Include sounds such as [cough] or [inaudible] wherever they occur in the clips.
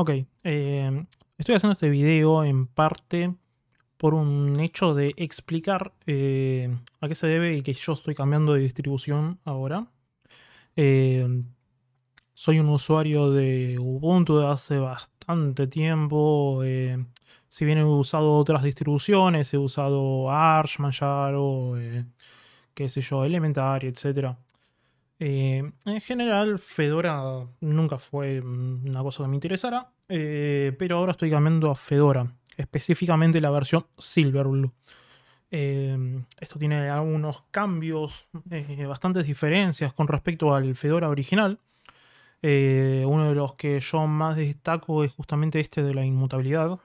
Ok, em, estoy haciendo este video en parte por un hecho de explicar em, a qué se debe y que yo estoy cambiando de distribución ahora. Em, soy un usuario de Ubuntu de hace bastante tiempo. si bien he usado otras distribuciones, he usado Arch, Manjaro, eh, qué sé yo, Elementary, etc. Eh, en general, Fedora nunca fue una cosa que me interesara, eh, pero ahora estoy cambiando a Fedora, específicamente la versión Silverblue. Eh, esto tiene algunos cambios, bastantes diferencias con respecto al Fedora original. uno de los que yo más destaco es justamente este de la inmutabilidad.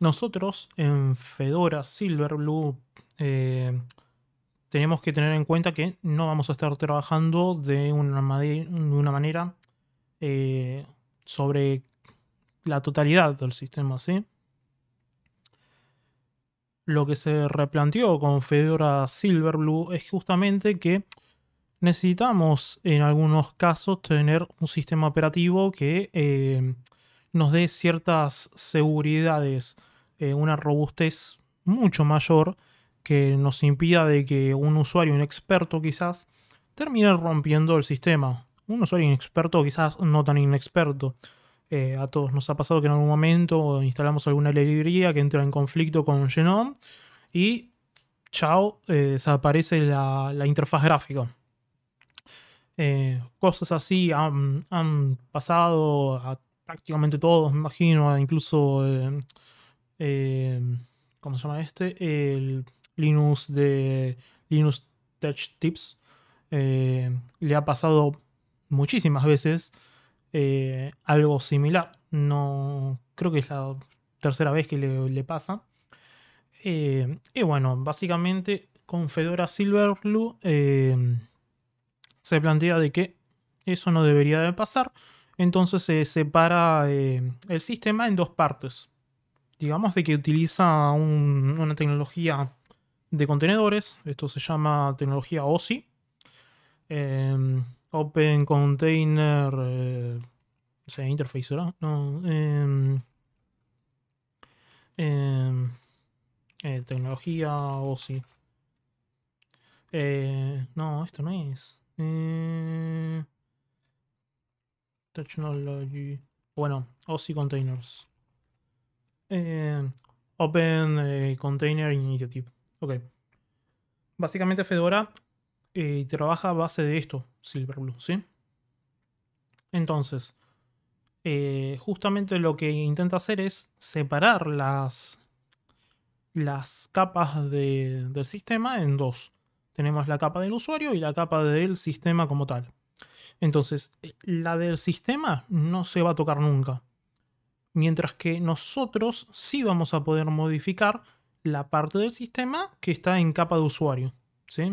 nosotros en Fedora Silverblue eh, tenemos que tener en cuenta que no vamos a estar trabajando de una, manera eh, sobre la totalidad del sistema, Lo que se replanteó con Fedora Silverblue es justamente que necesitamos en algunos casos tener un sistema operativo que eh, nos dé ciertas seguridades, una robustez mucho mayor que nos impida de que un usuario inexperto quizás termine rompiendo el sistema. Un usuario inexperto quizás no tan inexperto. Eh, a todos nos ha pasado que en algún momento instalamos alguna librería que entra en conflicto con Genome y chao, eh, desaparece la, interfaz gráfica. Eh, cosas así han, pasado a prácticamente todos, me imagino, incluso, ¿cómo se llama este? El Linux de Linux Tech Tips, eh, le ha pasado muchísimas veces eh, algo similar. No creo que es la tercera vez que le, pasa. Eh, y bueno, básicamente con Fedora Silverblue se plantea de que eso no debería de pasar. Entonces se separa el sistema en dos partes. Digamos de que utiliza una tecnología de contenedores. Esto se llama tecnología OSI. Em, Open Container. Eh, sea, interface, ¿verdad? No. Em, em, eh, tecnología OSI. Eh, no, esto no es. technology. Bueno, OSI Containers. Open Container Initiative. Ok. Básicamente Fedora eh, trabaja a base de esto, Silverblue, ¿sí? Entonces, eh, justamente lo que intenta hacer es separar las, las capas del sistema en dos. Tenemos la capa del usuario y la capa del sistema como tal. Entonces, eh, la del sistema no se va a tocar nunca. Mientras que nosotros sí vamos a poder modificar la parte del sistema que está en capa de usuario. ¿sí?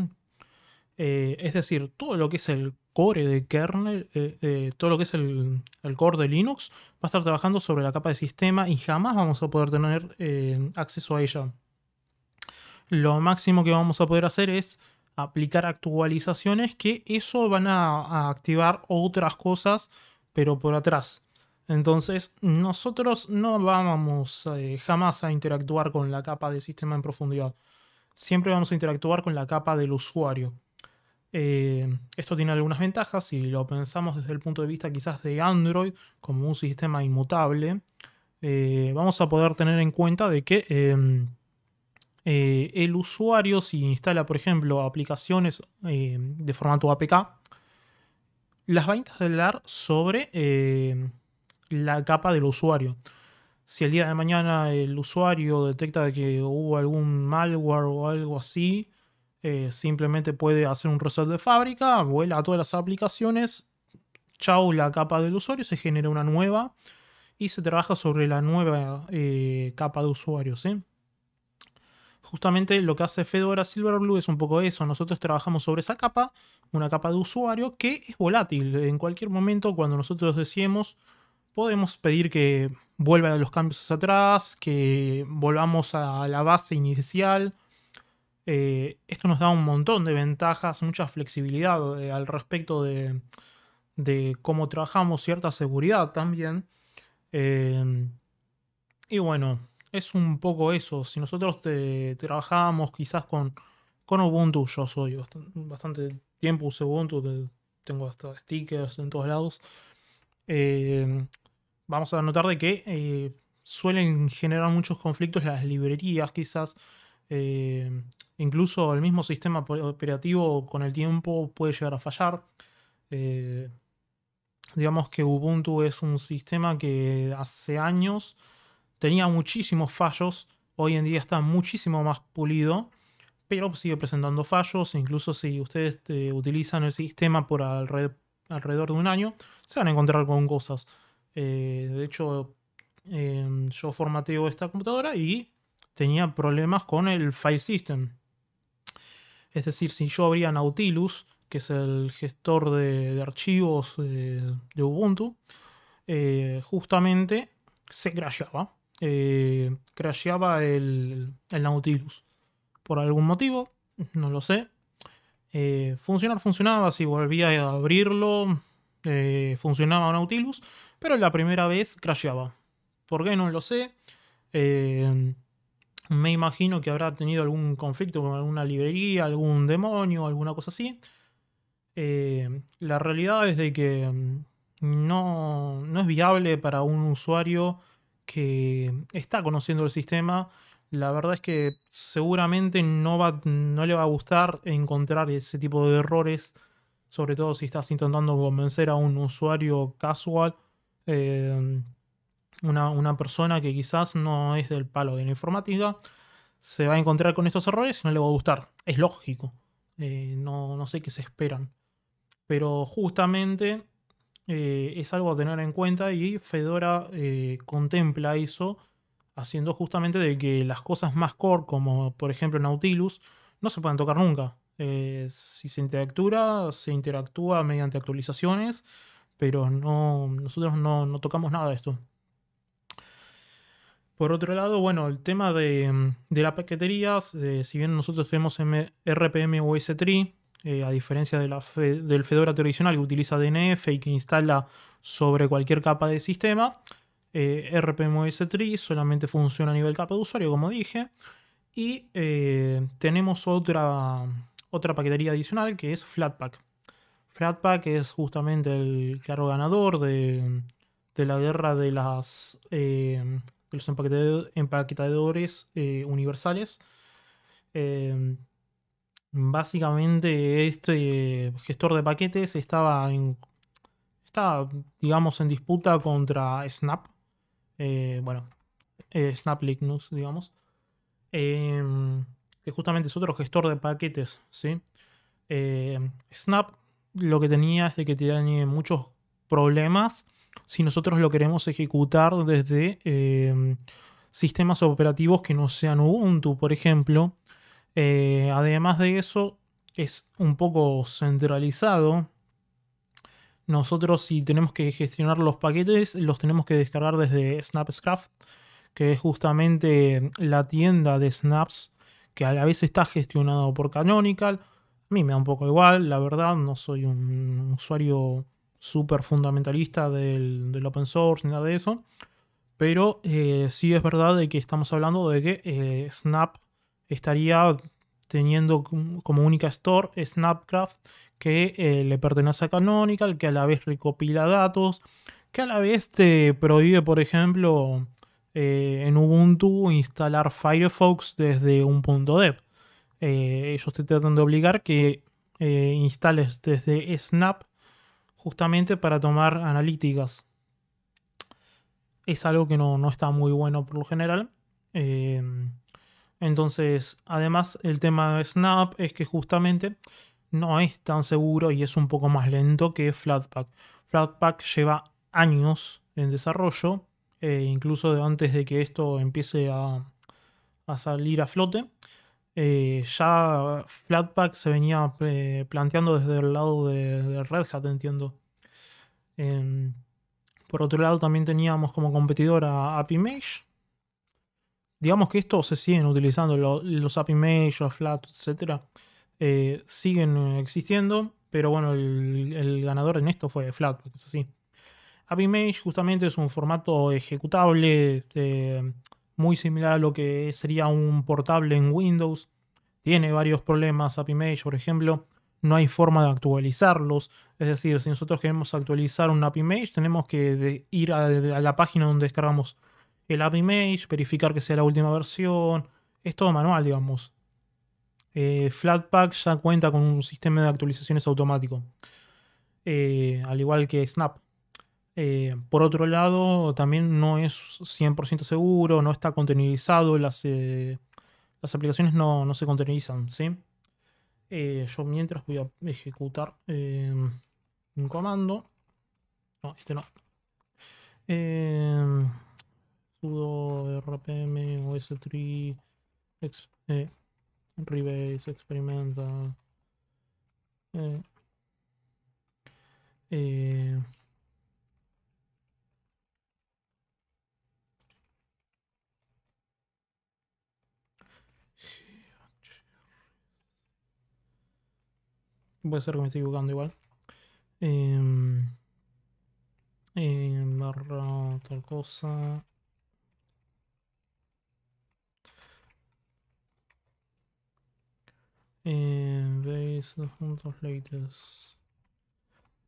Eh, es decir, todo lo que es el core de kernel, eh, eh, todo lo que es el, core de Linux, va a estar trabajando sobre la capa de sistema y jamás vamos a poder tener acceso a ella. Lo máximo que vamos a poder hacer es aplicar actualizaciones que eso van a activar otras cosas, pero por atrás. Entonces, nosotros no vamos eh, jamás a interactuar con la capa del sistema en profundidad. Siempre vamos a interactuar con la capa del usuario. Eh, esto tiene algunas ventajas si lo pensamos desde el punto de vista quizás de Android como un sistema inmutable. Eh, vamos a poder tener en cuenta de que em, el usuario si instala por ejemplo aplicaciones em, de formato APK las va a instalar sobre em, la capa del usuario. Si el día de mañana el usuario detecta que hubo algún malware o algo así, eh, simplemente puede hacer un reset de fábrica, vuela a todas las aplicaciones, chau la capa del usuario, se genera una nueva y se trabaja sobre la nueva eh, capa de usuarios. Justamente lo que hace Fedora Silverblue es un poco eso. Nosotros trabajamos sobre esa capa, una capa de usuario que es volátil. En cualquier momento, cuando nosotros decimos podemos pedir que vuelvan a los cambios hacia atrás, que volvamos a la base inicial. Eh, esto nos da un montón de ventajas, mucha flexibilidad eh, al respecto de, de, cómo trabajamos, cierta seguridad también. Eh, y bueno, es un poco eso. Si nosotros trabajábamos quizás con, con Ubuntu, yo soy bastante, tiempo uso Ubuntu, tengo hasta stickers en todos lados. Eh, vamos a notar de que eh, suelen generar muchos conflictos las librerías, quizás. Eh, incluso el mismo sistema operativo con el tiempo puede llegar a fallar. Eh, digamos que Ubuntu es un sistema que hace años tenía muchísimos fallos, hoy en día está muchísimo más pulido, pero sigue presentando fallos, incluso si ustedes utilizan el sistema por alrededor de un año, se van a encontrar con cosas. Eh, de hecho, em, yo formateo esta computadora y tenía problemas con el file system. Es decir, si yo abría Nautilus, que es el gestor de, archivos eh, de, Ubuntu, eh, justamente se crasheaba. crashaba el, el, Nautilus. Por algún motivo, no lo sé. funcionar funcionaba, si volvía a abrirlo, eh, funcionaba Nautilus, pero la primera vez crasheaba. ¿Por qué? No lo sé. Eh, me imagino que habrá tenido algún conflicto con alguna librería, algún demonio, alguna cosa así. Eh, la realidad es de que mm, no, es viable para un usuario que está conociendo el sistema. La verdad es que seguramente no, va, no le va a gustar encontrar ese tipo de errores sobre todo si estás intentando convencer a un usuario casual, eh, una, persona que quizás no es del palo de la informática, se va a encontrar con estos errores y no le va a gustar. Es lógico, eh, no, no, sé qué se esperan. Pero justamente eh, es algo a tener en cuenta y Fedora contempla eso haciendo justamente de que las cosas más core, como por ejemplo Nautilus, no se puedan tocar nunca. Eh, si se interactúa, se interactúa mediante actualizaciones, pero no, nosotros no, tocamos nada de esto. Por otro lado, bueno, el tema de, mm, de las paqueterías, eh, si bien nosotros tenemos RPM 3 eh, a diferencia de la del Fedora tradicional que utiliza DNF y que instala sobre cualquier capa de sistema, eh, 3 solamente funciona a nivel capa de usuario, como dije, y tenemos otra, otra paquetería adicional que es Flatpak. Flatpak es justamente el claro ganador de, la guerra de, las, eh, de los empaquetadores eh, universales. Eh, básicamente este gestor de paquetes estaba, en, estaba, digamos, en disputa contra Snap. Eh, bueno, Snap Linux, digamos. Eh, que justamente es otro gestor de paquetes, ¿sí? Eh, Snap lo que tenía es de que tiene muchos problemas si nosotros lo queremos ejecutar desde eh, sistemas operativos que no sean Ubuntu, por ejemplo. Eh, además de eso, es un poco centralizado. Nosotros si tenemos que gestionar los paquetes, los tenemos que descargar desde Snapscraft, que es justamente la tienda de Snaps que a la vez está gestionado por Canonical. A mí me da un poco igual, la verdad, no soy un usuario súper fundamentalista del, open source ni nada de eso. Pero eh, sí es verdad de que estamos hablando de que eh, Snap estaría teniendo como única store Snapcraft que eh, le pertenece a Canonical, que a la vez recopila datos, que a la vez te prohíbe, por ejemplo, eh, en Ubuntu instalar Firefox desde un punto dev. Eh, ellos te tratan de obligar que eh, instales desde Snap justamente para tomar analíticas. Es algo que no, no está muy bueno por lo general. Em, entonces, además, el tema de Snap es que justamente no es tan seguro y es un poco más lento que Flatpak. Flatpak lleva años en desarrollo eh, incluso antes de que esto empiece a, salir a flote. Eh, ya Flatpak se venía eh, planteando desde el lado de, Red Hat, entiendo. Em, por otro lado, también teníamos como competidor a AppImage. Digamos que estos se siguen utilizando, los AppImage, Flat, etc. siguen existiendo, pero bueno, el, ganador en esto fue Flatpak, es así. AppImage justamente es un formato ejecutable eh, muy similar a lo que sería un portable en Windows. Tiene varios problemas AppImage, por ejemplo, no hay forma de actualizarlos. Es decir, si nosotros queremos actualizar un AppImage, tenemos que ir a, la página donde descargamos el AppImage, verificar que sea la última versión. Es todo manual, digamos. Eh, Flatpak ya cuenta con un sistema de actualizaciones automático. Eh, al igual que Snap. Eh, por otro lado, también no es 100% seguro, no está contenerizado, eh, las, aplicaciones no, se contenerizan, ¿sí? Eh, yo mientras voy a ejecutar un comando. No, este no. sudo rpm os3 rebase rebase eh Puede ser que me esté equivocando igual. barra em, em, tal cosa. Em, veis los puntos latest.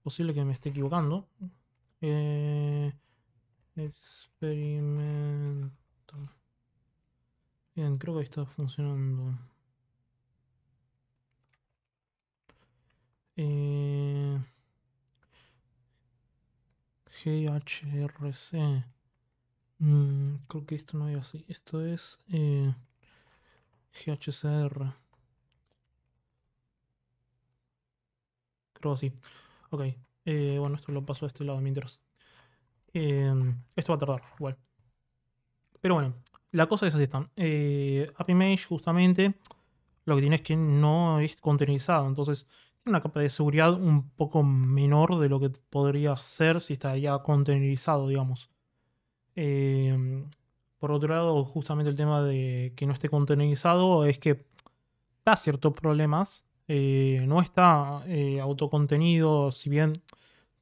Posible que me esté equivocando. Eh, experimento. Bien, creo que está funcionando. Eh, GHRC. Mm, creo que esto no es así. Esto es eh, GHCR. Creo así. Ok. Eh, bueno, esto lo paso a este lado mientras. Eh, esto va a tardar, igual. Pero bueno, la cosa es así. Están. Eh, AppImage justamente lo que tiene es que no es contenerizado. Entonces, una capa de seguridad un poco menor de lo que podría ser si estaría contenerizado, digamos. Em, por otro lado, justamente el tema de que no esté contenerizado es que da ciertos problemas. Eh, no está eh, autocontenido, si bien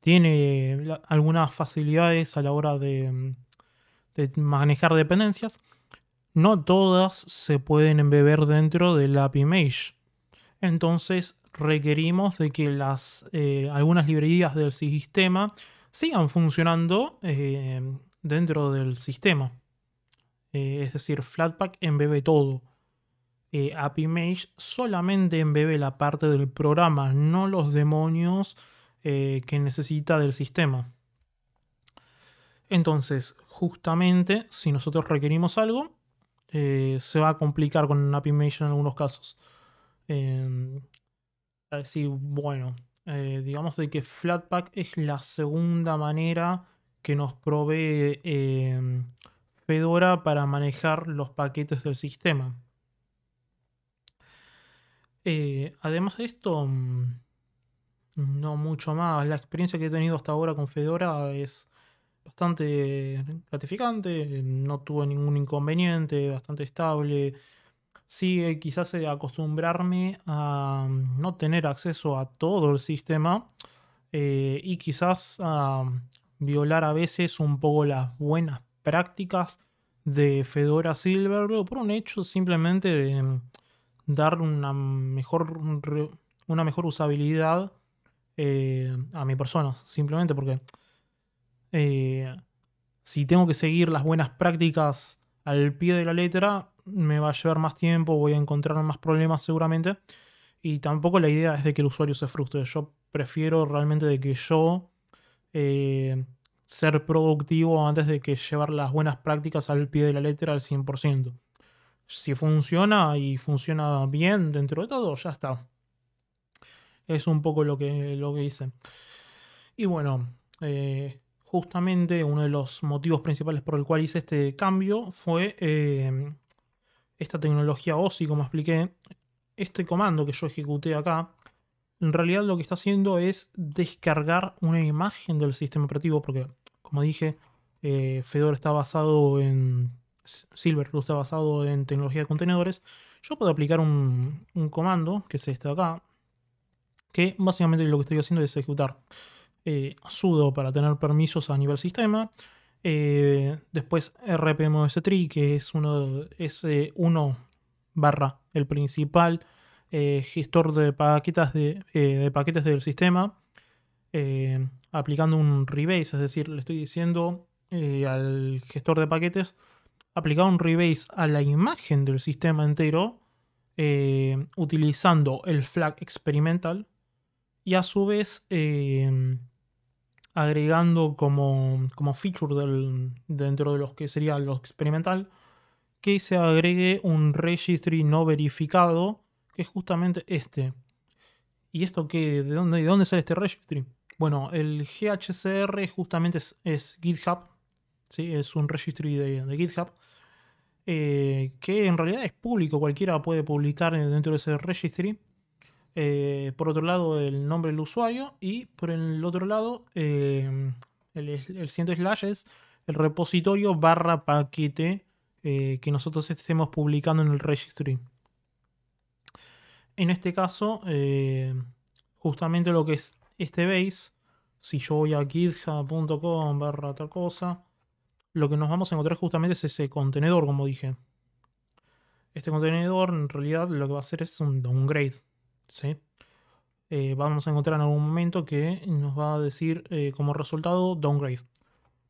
tiene algunas facilidades a la hora de, de, manejar dependencias, no todas se pueden embeber dentro del AppImage. Entonces requerimos de que las, eh, algunas librerías del sistema sigan funcionando eh, dentro del sistema. Eh, es decir, Flatpak embebe todo. AppImage solamente embebe la parte del programa, no los demonios que necesita del sistema. Entonces, justamente, si nosotros requerimos algo, se va a complicar con AppImage en algunos casos. Eh, así, bueno, eh, digamos de que Flatpak es la segunda manera que nos provee em, Fedora para manejar los paquetes del sistema. Eh, además de esto, mm, no mucho más. La experiencia que he tenido hasta ahora con Fedora es bastante gratificante. No tuvo ningún inconveniente, bastante estable sí eh, quizás eh, acostumbrarme a mm, no tener acceso a todo el sistema eh, y quizás a ah, violar a veces un poco las buenas prácticas de Fedora Silver. por un hecho simplemente de mm, dar una mejor, una mejor usabilidad a mi persona, simplemente porque si tengo que seguir las buenas prácticas al pie de la letra, me va a llevar más tiempo, voy a encontrar más problemas seguramente. Y tampoco la idea es de que el usuario se frustre. Yo prefiero realmente de que yo eh, ser productivo antes de que llevar las buenas prácticas al pie de la letra al 100%. Si funciona y funciona bien dentro de todo, ya está. Es un poco lo que, lo que hice. Y bueno, eh, justamente uno de los motivos principales por el cual hice este cambio fue eh, esta tecnología OSI, como expliqué, este comando que yo ejecuté acá, en realidad lo que está haciendo es descargar una imagen del sistema operativo, porque como dije, eh, Fedora está basado en Silver está basado en tecnología de contenedores. Yo puedo aplicar un, comando, que es este de acá, que básicamente lo que estoy haciendo es ejecutar eh, sudo para tener permisos a nivel sistema, eh, después RPMOS3, que es uno, es, eh, uno barra el principal eh, gestor de paquetes, de paquetes del sistema, aplicando un rebase, es decir, le estoy diciendo al gestor de paquetes, aplicar un rebase a la imagen del sistema entero, utilizando el flag experimental, y a su vez agregando como, feature del, dentro de los que sería lo experimental, que se agregue un registry no verificado, que es justamente este. ¿Y esto qué? ¿De dónde, de dónde sale este registry? Bueno, el GHCR justamente es, GitHub, ¿sí? es un registry de, GitHub, eh, que en realidad es público, cualquiera puede publicar dentro de ese registry. Eh, por otro lado el nombre del usuario y por el otro lado eh, el, siguiente slash es el repositorio barra paquete eh, que nosotros estemos publicando en el registry. En este caso, justamente lo que es este base, si yo voy a github.com barra tal cosa, lo que nos vamos a encontrar justamente es ese contenedor, como dije. Este contenedor en realidad lo que va a hacer es un downgrade ¿sí? Eh, vamos a encontrar en algún momento que nos va a decir eh, como resultado downgrade.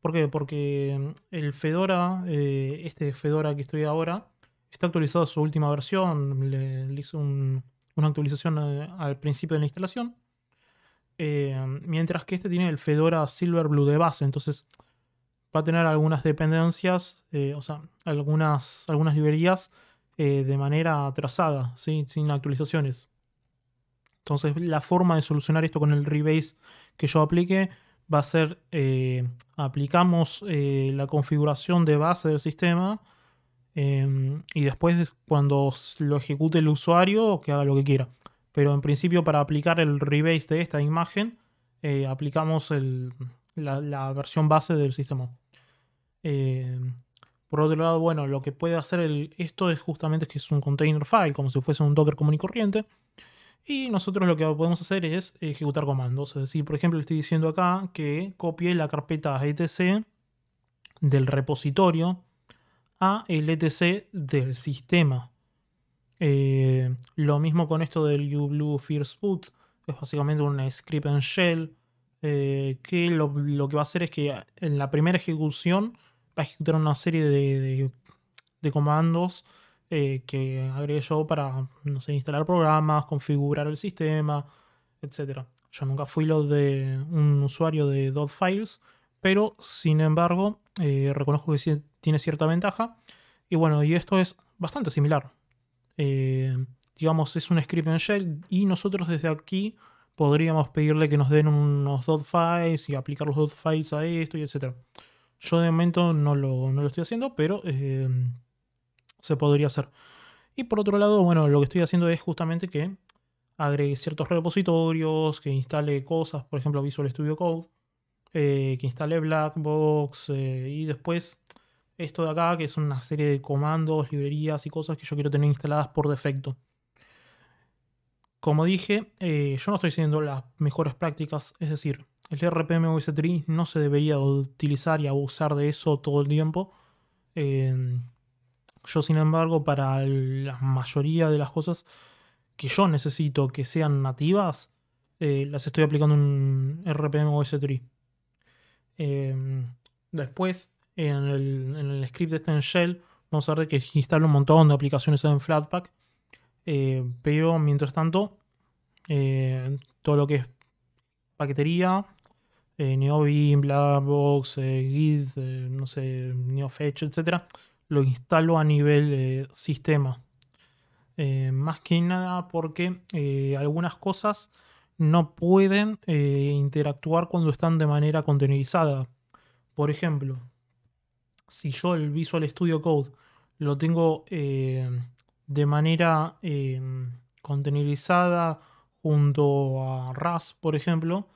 ¿Por qué? Porque mm, el Fedora, eh, este Fedora que estoy ahora, está actualizado a su última versión. Le, hice una actualización al principio de la instalación. mientras que este tiene el Fedora Silver Blue de base. Entonces va a tener algunas dependencias, o sea, algunas, algunas librerías de manera trazada, sin actualizaciones. Entonces, la forma de solucionar esto con el rebase que yo aplique va a ser, eh, aplicamos eh, la configuración de base del sistema em, y después cuando lo ejecute el usuario, que haga lo que quiera. Pero en principio para aplicar el rebase de esta imagen, eh, aplicamos la, versión base del sistema. Em, por otro lado, bueno, lo que puede hacer esto es justamente que es un container file, como si fuese un Docker común y corriente. Y nosotros lo que podemos hacer es ejecutar comandos. Es decir, por ejemplo, estoy diciendo acá que copie la carpeta etc del repositorio a el etc del sistema. Eh, lo mismo con esto del uBlue First Boot. Es básicamente un script en shell eh, que lo, que va a hacer es que en la primera ejecución va a ejecutar una serie de comandos eh, que agregué yo para, no sé, instalar programas, configurar el sistema, etc. Yo nunca fui lo de un usuario de dot files, pero sin embargo eh, reconozco que tiene cierta ventaja. Y bueno, y esto es bastante similar. Eh, digamos, es un script en shell y nosotros desde aquí podríamos pedirle que nos den unos dot files y aplicar los dot files a esto y etc. Yo de momento no lo, no lo estoy haciendo, pero se podría hacer. Y por otro lado, bueno, lo que estoy haciendo es justamente que agregue ciertos repositorios, que instale cosas, por ejemplo Visual Studio Code, eh, que instale Blackbox eh, y después esto de acá, que es una serie de comandos, librerías y cosas que yo quiero tener instaladas por defecto. Como dije, eh, yo no estoy siguiendo las mejores prácticas, es decir, el RPM 3 no se debería utilizar y abusar de eso todo el tiempo. Em, yo, sin embargo, para la mayoría de las cosas que yo necesito que sean nativas, eh, las estoy aplicando en RPM OS Tree. Eh, em, después, en el, en el, script de este en Shell, vamos a ver que instalo un montón de aplicaciones en Flatpak. Eh, pero mientras tanto, eh, todo lo que es paquetería, Neobim, Blackbox, Git, no sé, NeoFetch, etc., lo instalo a nivel eh, sistema. Eh, más que nada porque eh, algunas cosas no pueden interactuar cuando están de manera contenerizada. Por ejemplo, si yo el Visual Studio Code lo tengo de manera contenerizada junto a RAS, por ejemplo,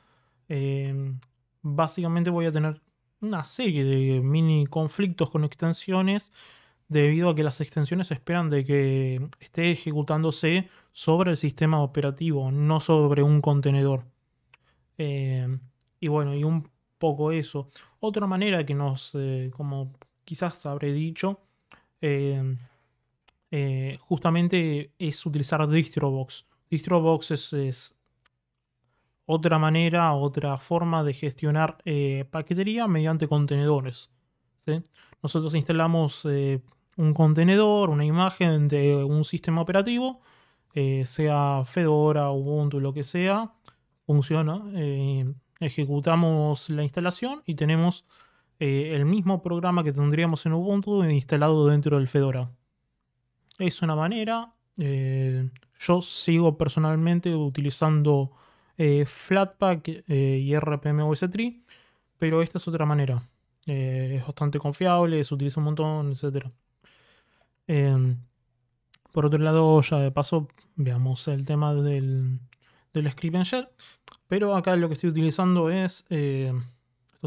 básicamente voy a tener una serie de mini conflictos con extensiones debido a que las extensiones esperan de que esté ejecutándose sobre el sistema operativo, no sobre un contenedor. Eh, y bueno, y un poco eso. Otra manera que nos, eh, como quizás habré dicho, eh, justamente es utilizar Distrobox. Distrobox es otra manera, otra forma de gestionar eh, paquetería mediante contenedores. Nosotros instalamos eh, un contenedor, una imagen de un sistema operativo, eh, sea Fedora, Ubuntu, lo que sea, funciona. ejecutamos la instalación y tenemos el mismo programa que tendríamos en Ubuntu instalado dentro del Fedora. Es una manera. yo sigo personalmente utilizando eh, Flatpak eh, y RPM 3 pero esta es otra manera. Eh, es bastante confiable, se utiliza un montón, etc. Em, por otro lado, ya de paso, veamos el tema del, del script en pero acá lo que estoy utilizando es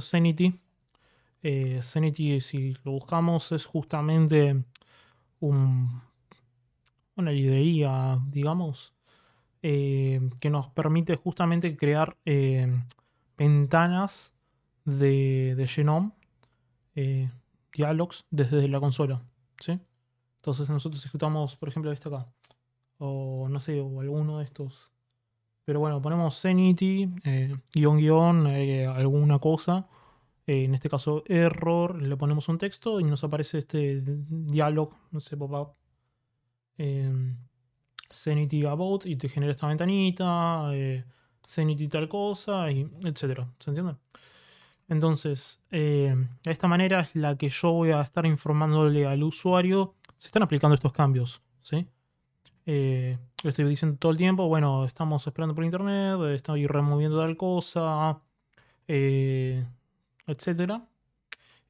Zenity. Zenity, si lo buscamos, es justamente un, una librería, digamos, eh, que nos permite justamente crear eh, ventanas de, de Genome, eh, dialogs, desde la consola. Entonces nosotros ejecutamos, por ejemplo, esta acá. O no sé, o alguno de estos. Pero bueno, ponemos Zenity, guión guión, alguna cosa. en este caso, error, le ponemos un texto y nos aparece este dialog, no sé, pop-up. Zenity About y te genera esta ventanita, eh, Zenity tal cosa, y etcétera. ¿Se entiende? Entonces, eh, de esta manera es la que yo voy a estar informándole al usuario. Se están aplicando estos cambios, ¿sí? Eh, estoy diciendo todo el tiempo, bueno, estamos esperando por internet, estoy removiendo tal cosa, eh, etcétera.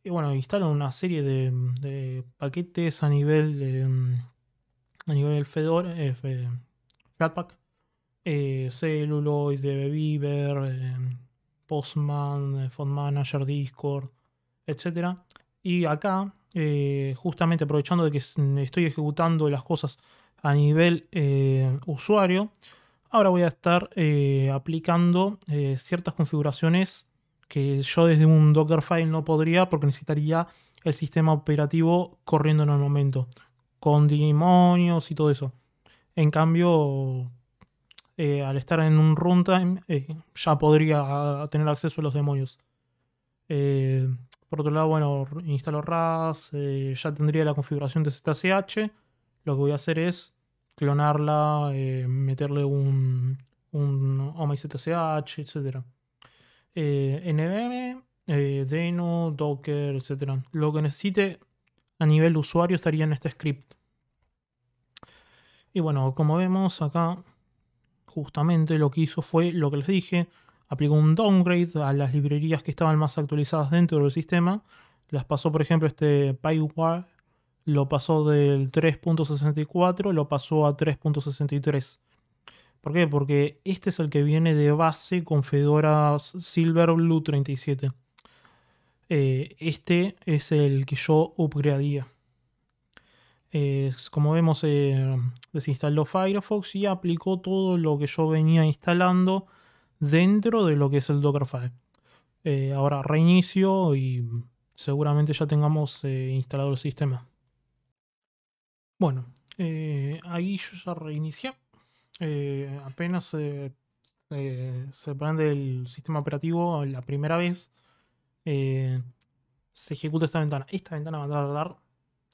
Y bueno, instalo una serie de paquetes a nivel de a nivel Fedor, eh, Flatpak, eh, Celluloid, DB eh, Postman, Font Manager, Discord, etc. Y acá, justamente aprovechando de que estoy ejecutando las cosas a nivel usuario, ahora voy a estar aplicando ciertas configuraciones que yo desde un Dockerfile no podría porque necesitaría el sistema operativo corriendo en el momento con demonios y todo eso. En cambio, eh, al estar en un runtime, eh, ya podría tener acceso a los demonios. Eh, por otro lado, bueno, instalo RAS, ya tendría la configuración de ZCH. Lo que voy a hacer es clonarla, meterle un, un zsh, etc. NVM, Deno, Docker, etc. Lo que necesite a nivel usuario estaría en este script. Y bueno, como vemos acá, justamente lo que hizo fue lo que les dije, aplicó un downgrade a las librerías que estaban más actualizadas dentro del sistema, las pasó por ejemplo este PyWire, lo pasó del 3.64, lo pasó a 3.63. ¿Por qué? Porque este es el que viene de base con Fedora Silver Blue 37. Eh, este es el que yo upgradía. como vemos, eh, desinstaló Firefox y aplicó todo lo que yo venía instalando dentro de lo que es el Dockerfile. Eh, ahora reinicio y seguramente ya tengamos instalado el sistema. Bueno, ahí yo ya reinicié. apenas se prende el sistema operativo la primera vez eh, se ejecuta esta ventana. Esta ventana va a tardar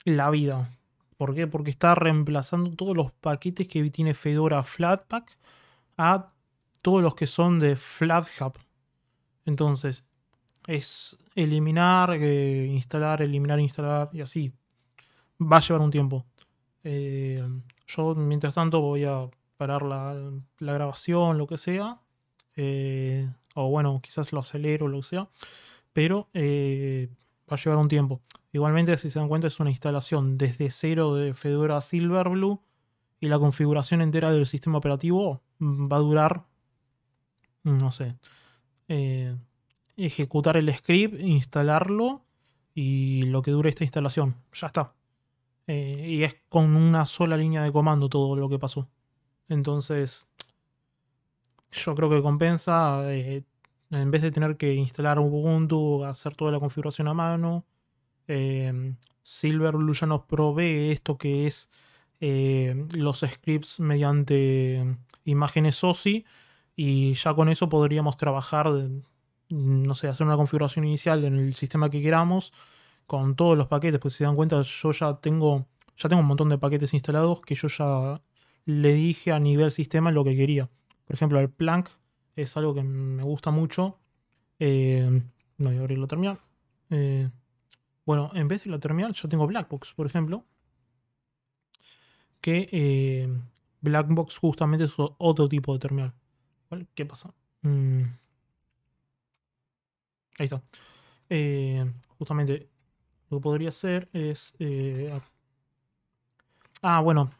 la vida. ¿Por qué? Porque está reemplazando todos los paquetes que tiene Fedora Flatpak a todos los que son de FlatHub. Entonces, es eliminar, eh, instalar, eliminar, instalar y así. Va a llevar un tiempo. Eh, yo, mientras tanto, voy a parar la, grabación, lo que sea. o bueno, quizás lo acelero, lo que sea pero eh, va a llevar un tiempo. Igualmente, si se dan cuenta, es una instalación desde cero de Fedora Silverblue y la configuración entera del sistema operativo va a durar, no sé, eh, ejecutar el script, instalarlo y lo que dure esta instalación. Ya está. Eh, y es con una sola línea de comando todo lo que pasó. Entonces, yo creo que compensa en vez de tener que instalar Ubuntu, hacer toda la configuración a mano, eh, em, Silverblue ya nos provee esto que es em, los scripts mediante imágenes OSI y ya con eso podríamos trabajar, em, no sé, hacer una configuración inicial en el sistema que queramos con todos los paquetes, pues si se dan cuenta yo ya tengo, ya tengo un montón de paquetes instalados que yo ya le dije a nivel sistema lo que quería. Por ejemplo, el Plank es algo que me gusta mucho. Eh, no voy a abrir la terminal. Eh, bueno, en vez de la terminal, yo tengo Blackbox, por ejemplo. Que eh, Blackbox justamente es otro tipo de terminal. ¿Qué pasa? Mm. Ahí está. justamente lo que podría hacer es. ah, bueno,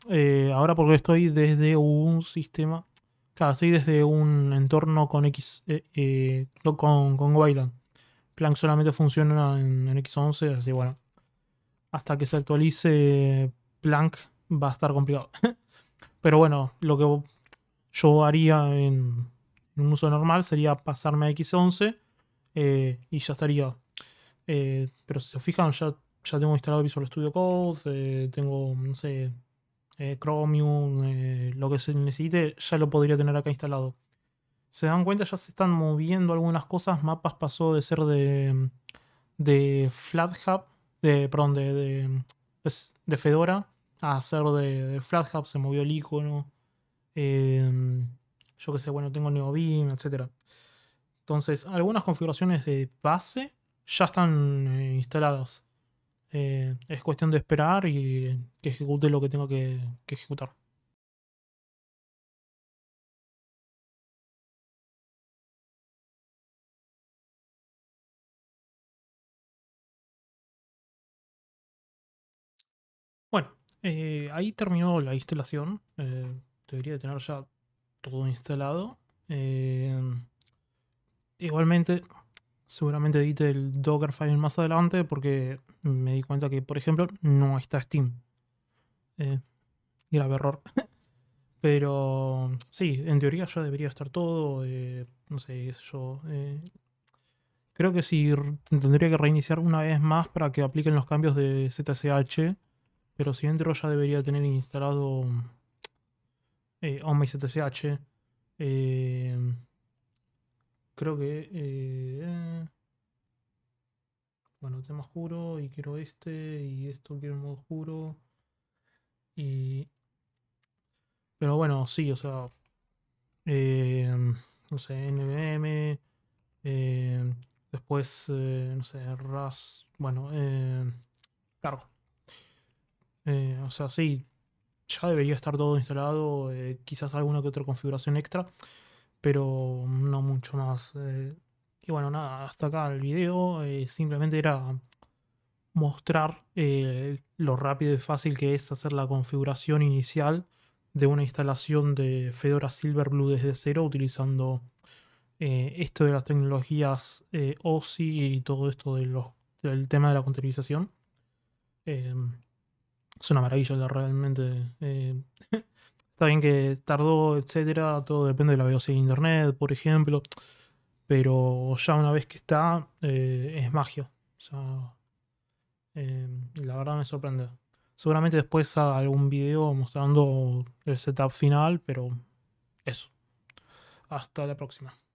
ahora porque estoy desde un sistema Claro, estoy desde un entorno con X, eh, eh, con, con Wayland. Plank solamente funciona en, X11, así bueno. Hasta que se actualice Plank va a estar complicado. [laughs] Pero bueno, lo que yo haría en, un uso normal sería pasarme a X11 eh, y ya estaría. pero si se fijan, ya, ya tengo instalado Visual Studio Code, tengo, no sé, eh, Chromium, eh, lo que se necesite, ya lo podría tener acá instalado. Se dan cuenta, ya se están moviendo algunas cosas. Mapas pasó de ser de, de FlatHub, de, perdón, de, Fedora a ser de, FlatHub, se movió el icono. Em, yo que sé, bueno, tengo NeoBeam, etc. Entonces, algunas configuraciones de base ya están eh, instaladas. Eh, es cuestión de esperar y que ejecute lo que tengo que, ejecutar. Bueno, eh, ahí terminó la instalación. Eh, debería tener ya todo instalado. igualmente, Seguramente edite el Dockerfile más adelante porque me di cuenta que, por ejemplo, no está Steam. Eh, grave error. [laughs] Pero sí, en teoría ya debería estar todo. Eh, no sé, yo eh, creo que sí tendría que reiniciar una vez más para que apliquen los cambios de ZSH. Pero si entro ya debería tener instalado eh, y ZSH. Eh, Creo que... Eh, eh. bueno, tema oscuro y quiero este y esto quiero el modo oscuro. Y... Pero bueno, sí, o sea... Em, no sé, nvm em, después, eh, no sé, RAS. Bueno, em, claro. o sea, sí, ya debería estar todo instalado, quizás alguna que otra configuración extra, pero no mucho más. Eh, y bueno, nada, hasta acá el video. Eh, simplemente era mostrar eh, lo rápido y fácil que es hacer la configuración inicial de una instalación de Fedora Silverblue desde cero utilizando esto de las tecnologías OSI y todo esto de los, del tema de la contabilización. es una maravilla realmente. [laughs] Está bien que tardó, etcétera, todo depende de la velocidad de internet, por ejemplo, pero ya una vez que está, eh, es magia. Em, la verdad me sorprende. Seguramente después haga algún video mostrando el setup final, pero eso. Hasta la próxima.